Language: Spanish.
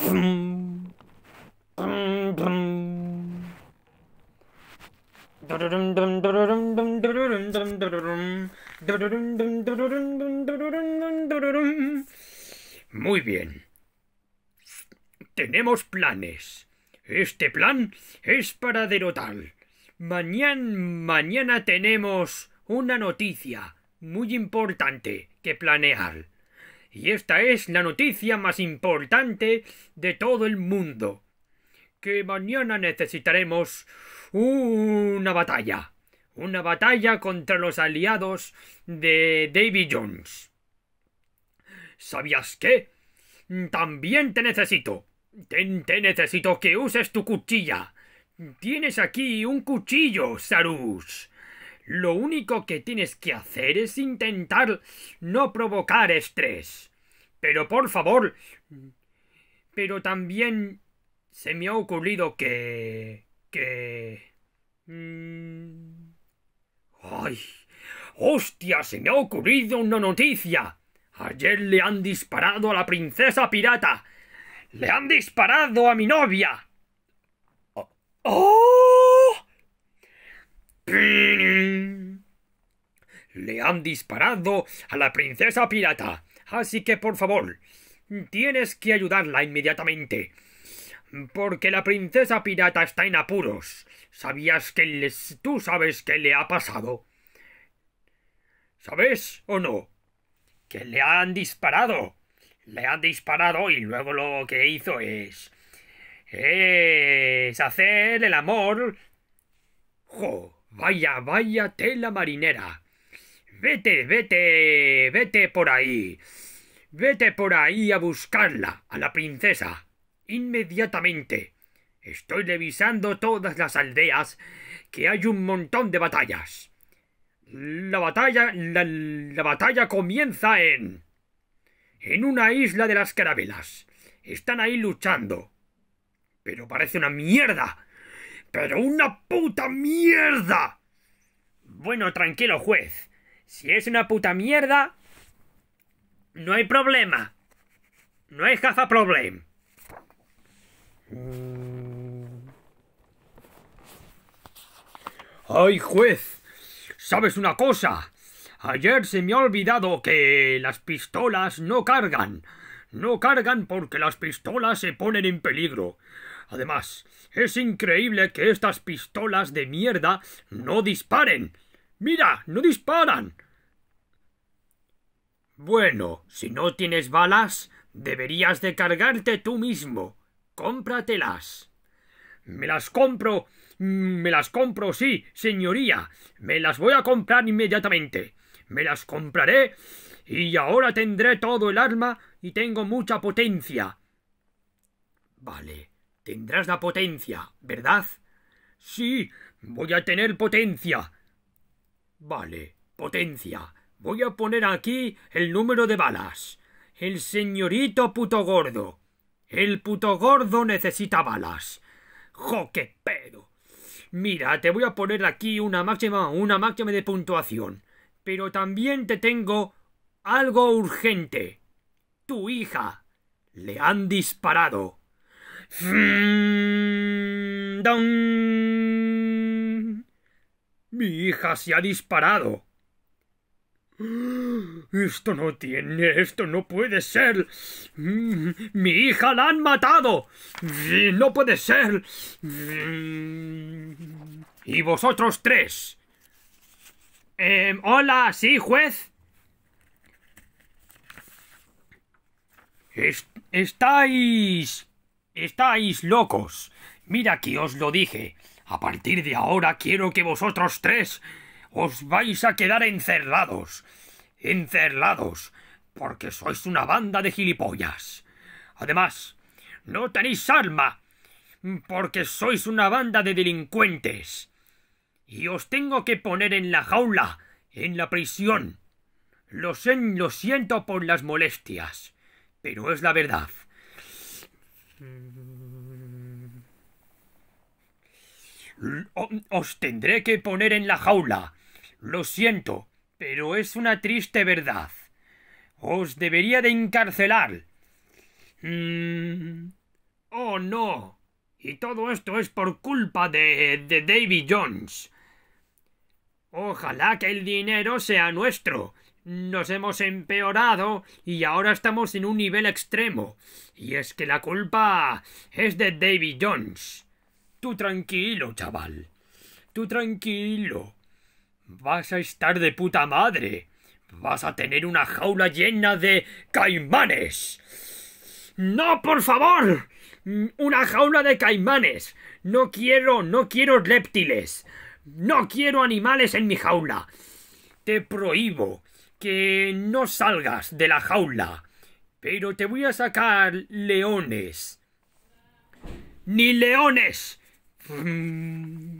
Muy bien. Tenemos planes. Este plan es para derrotar. Mañana, mañana tenemos una noticia muy importante que planear. Y esta es la noticia más importante de todo el mundo. Que mañana necesitaremos una batalla. Una batalla contra los aliados de Davy Jones. ¿Sabías qué? También te necesito. Te, necesito que uses tu cuchilla. Tienes aquí un cuchillo, Sarus. Lo único que tienes que hacer es intentar no provocar estrés. Pero por favor... Pero también se me ha ocurrido que... que... Mm, ¡Ay! ¡Hostia! Se me ha ocurrido una noticia. Ayer le han disparado a la princesa pirata. Le han disparado a mi novia. ¡Oh! Le han disparado a la princesa pirata. Así que, por favor, tienes que ayudarla inmediatamente. Porque la princesa pirata está en apuros. ¿Sabías que les... tú sabes qué le ha pasado? ¿Sabes o no? Que le han disparado. Le han disparado y luego lo que hizo es... Es hacer el amor. ¡Jo! Vaya, vaya tela marinera. Vete, vete, vete por ahí. Vete por ahí a buscarla, a la princesa. Inmediatamente. Estoy revisando todas las aldeas, que hay un montón de batallas. La batalla... La, batalla comienza en... En una isla de las carabelas. Están ahí luchando. Pero parece una mierda. Pero una puta mierda. Bueno, tranquilo, juez. Si es una puta mierda, no hay problema. No hay caza problem. Mm. ¡Ay, juez! ¿Sabes una cosa? Ayer se me ha olvidado que las pistolas no cargan. No cargan porque las pistolas se ponen en peligro. Además, es increíble que estas pistolas de mierda no disparen. Mira, no disparan. Bueno, si no tienes balas, deberías de cargarte tú mismo. Cómpratelas. Me las compro. Me las compro, sí, señoría. Me las voy a comprar inmediatamente. Me las compraré y ahora tendré todo el arma y tengo mucha potencia. Vale, tendrás la potencia, ¿verdad? Sí, voy a tener potencia. Vale, potencia. Voy a poner aquí el número de balas. El señorito puto gordo. El puto gordo necesita balas. ¡Jo, pedo! Mira, te voy a poner aquí una máxima, una máxima de puntuación. Pero también te tengo algo urgente. Tu hija. Le han disparado. Mi hija se ha disparado. Esto no tiene, esto no puede ser. Mi hija la han matado. No puede ser. Y vosotros tres. Em, hola, sí, juez. estáis... Estáis locos. Mira que os lo dije. A partir de ahora quiero que vosotros tres os vais a quedar encerrados. Encerrados. Porque sois una banda de gilipollas. Además, no tenéis alma. Porque sois una banda de delincuentes. Y os tengo que poner en la jaula, en la prisión. Lo, sé, lo siento por las molestias. Pero es la verdad. Mm, os tendré que poner en la jaula. Lo siento, pero es una triste verdad. Os debería de encarcelar. Mm, oh, no. Y todo esto es por culpa de, de Davy Jones. Ojalá que el dinero sea nuestro. Nos hemos empeorado y ahora estamos en un nivel extremo. Y es que la culpa es de Davy Jones. Tú tranquilo, chaval. Tú tranquilo. Vas a estar de puta madre. Vas a tener una jaula llena de caimanes. No, por favor. Una jaula de caimanes. No quiero, no quiero reptiles. No quiero animales en mi jaula. Te prohíbo que no salgas de la jaula. Pero te voy a sacar leones. Ni leones. Mm.